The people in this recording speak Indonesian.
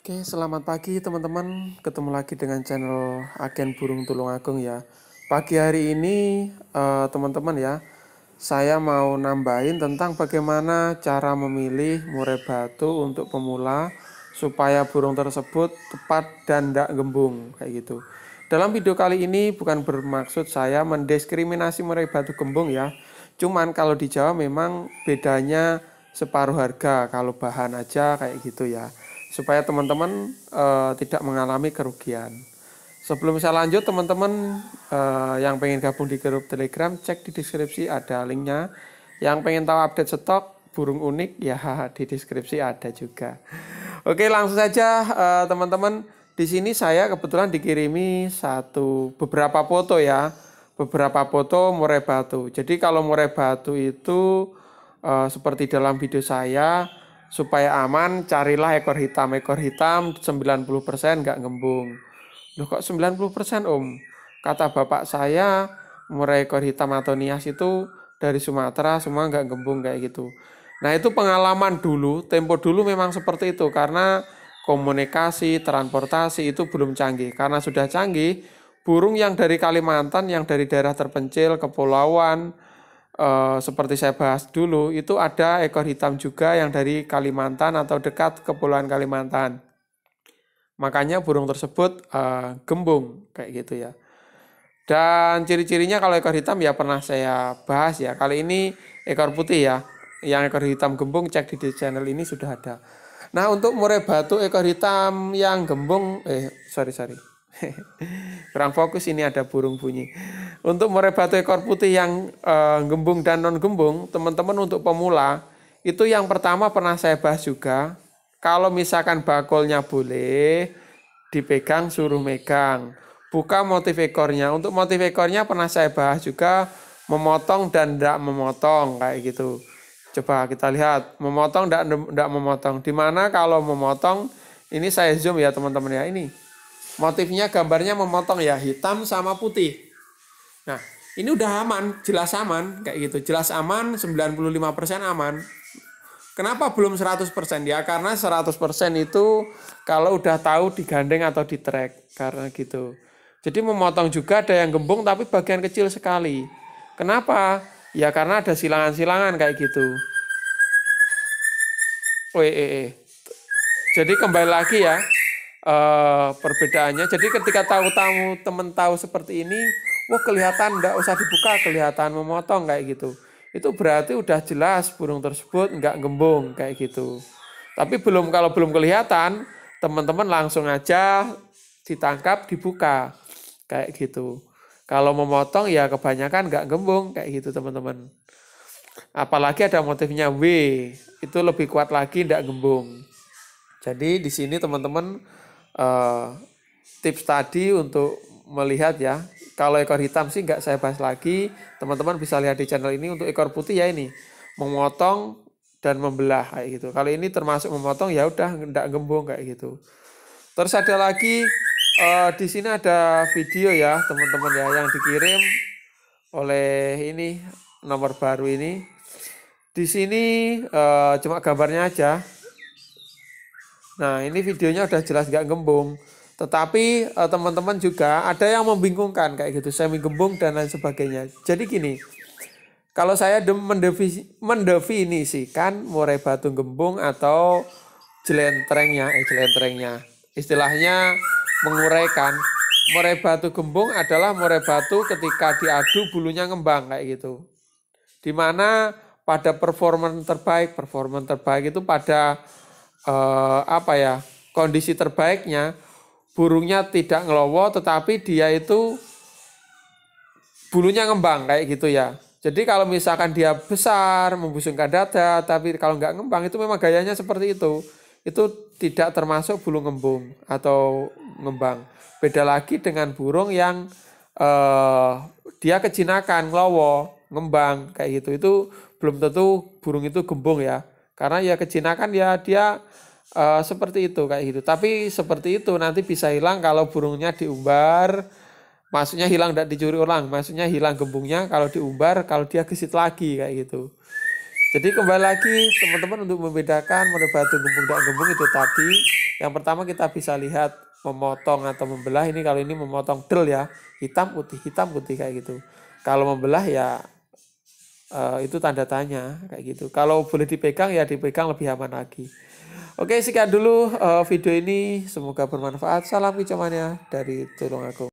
Oke, selamat pagi teman-teman. Ketemu lagi dengan channel Agen Burung Tulung Agung ya. Pagi hari ini eh, teman-teman uh, ya, saya mau nambahin tentang bagaimana cara memilih murai batu untuk pemula supaya burung tersebut tepat dan tidak gembung kayak gitu. Dalam video kali ini bukan bermaksud saya mendiskriminasi murai batu gembung ya. Cuman kalau di Jawa memang bedanya separuh harga kalau bahan aja kayak gitu ya supaya teman-teman uh, tidak mengalami kerugian. Sebelum saya lanjut, teman-teman uh, yang pengen gabung di grup Telegram, cek di deskripsi ada linknya. Yang pengen tahu update stok burung unik, ya di deskripsi ada juga. Oke, langsung saja uh, teman-teman. di sini saya kebetulan dikirimi satu beberapa foto ya, beberapa foto murai batu. Jadi kalau murai batu itu uh, seperti dalam video saya supaya aman carilah ekor hitam ekor hitam 90% nggak ngembung loh kok 90% om kata bapak saya murai ekor hitam atau nias itu dari Sumatera semua nggak gembung kayak gitu nah itu pengalaman dulu tempo dulu memang seperti itu karena komunikasi transportasi itu belum canggih karena sudah canggih burung yang dari Kalimantan yang dari daerah terpencil kepulauan Eh, seperti saya bahas dulu itu ada ekor hitam juga yang dari Kalimantan atau dekat kepulauan Kalimantan. Makanya burung tersebut eh, gembung kayak gitu ya. Dan ciri-cirinya kalau ekor hitam ya pernah saya bahas ya. Kali ini ekor putih ya. Yang ekor hitam gembung cek di channel ini sudah ada. Nah untuk murai batu ekor hitam yang gembung, eh sorry sorry, kurang fokus ini ada burung bunyi untuk merebatu ekor putih yang e, gembung dan non gembung, teman-teman untuk pemula itu yang pertama pernah saya bahas juga. Kalau misalkan bakulnya boleh dipegang suruh megang. Buka motif ekornya. Untuk motif ekornya pernah saya bahas juga memotong dan tidak memotong kayak gitu. Coba kita lihat memotong dan tidak memotong. Dimana kalau memotong ini saya zoom ya teman-teman ya ini motifnya gambarnya memotong ya hitam sama putih Nah, ini udah aman, jelas aman kayak gitu. Jelas aman, 95% aman. Kenapa belum 100%? Ya karena 100% itu kalau udah tahu digandeng atau di track karena gitu. Jadi memotong juga ada yang gembung tapi bagian kecil sekali. Kenapa? Ya karena ada silangan-silangan kayak gitu. Oh, eh, eh. eh. Jadi kembali lagi ya uh, perbedaannya. Jadi ketika tahu tahu teman tahu seperti ini, Wah kelihatan nggak usah dibuka kelihatan memotong kayak gitu. Itu berarti udah jelas burung tersebut nggak gembung kayak gitu. Tapi belum kalau belum kelihatan teman-teman langsung aja ditangkap dibuka kayak gitu. Kalau memotong ya kebanyakan nggak gembung kayak gitu teman-teman. Apalagi ada motifnya W itu lebih kuat lagi nggak gembung. Jadi di sini teman-teman eh, tips tadi untuk melihat ya kalau ekor hitam sih nggak saya bahas lagi. Teman-teman bisa lihat di channel ini untuk ekor putih ya ini. Memotong dan membelah kayak gitu. Kalau ini termasuk memotong ya udah nggak gembung kayak gitu. Terus ada lagi uh, di sini ada video ya teman-teman ya yang dikirim oleh ini nomor baru ini. Di sini uh, cuma gambarnya aja. Nah ini videonya udah jelas nggak gembung. Tetapi eh, teman-teman juga ada yang membingungkan kayak gitu, semi gembung dan lain sebagainya. Jadi gini, kalau saya mendefinisikan murai batu gembung atau jelentrengnya, eh, jelentrengnya, istilahnya menguraikan. Murai batu gembung adalah murai batu ketika diadu bulunya ngembang kayak gitu. Dimana pada performan terbaik, performan terbaik itu pada eh, apa ya kondisi terbaiknya burungnya tidak ngelowo tetapi dia itu bulunya ngembang kayak gitu ya. Jadi kalau misalkan dia besar membusungkan dada tapi kalau nggak ngembang itu memang gayanya seperti itu. Itu tidak termasuk bulu ngembung atau ngembang. Beda lagi dengan burung yang eh, dia kejinakan, ngelowo, ngembang kayak gitu. Itu belum tentu burung itu gembung ya. Karena ya kejinakan ya dia Uh, seperti itu kayak gitu. Tapi seperti itu nanti bisa hilang kalau burungnya diumbar. Maksudnya hilang tidak dicuri ulang, maksudnya hilang gembungnya kalau diumbar, kalau dia gesit lagi kayak gitu. Jadi kembali lagi teman-teman untuk membedakan mode batu gembung dan gembung itu tadi. Yang pertama kita bisa lihat memotong atau membelah ini kalau ini memotong del ya, hitam putih, hitam putih kayak gitu. Kalau membelah ya uh, itu tanda tanya kayak gitu. Kalau boleh dipegang ya dipegang lebih aman lagi. Oke, sekian dulu eh, video ini. Semoga bermanfaat. Salam kicauannya dari Tulung Agung.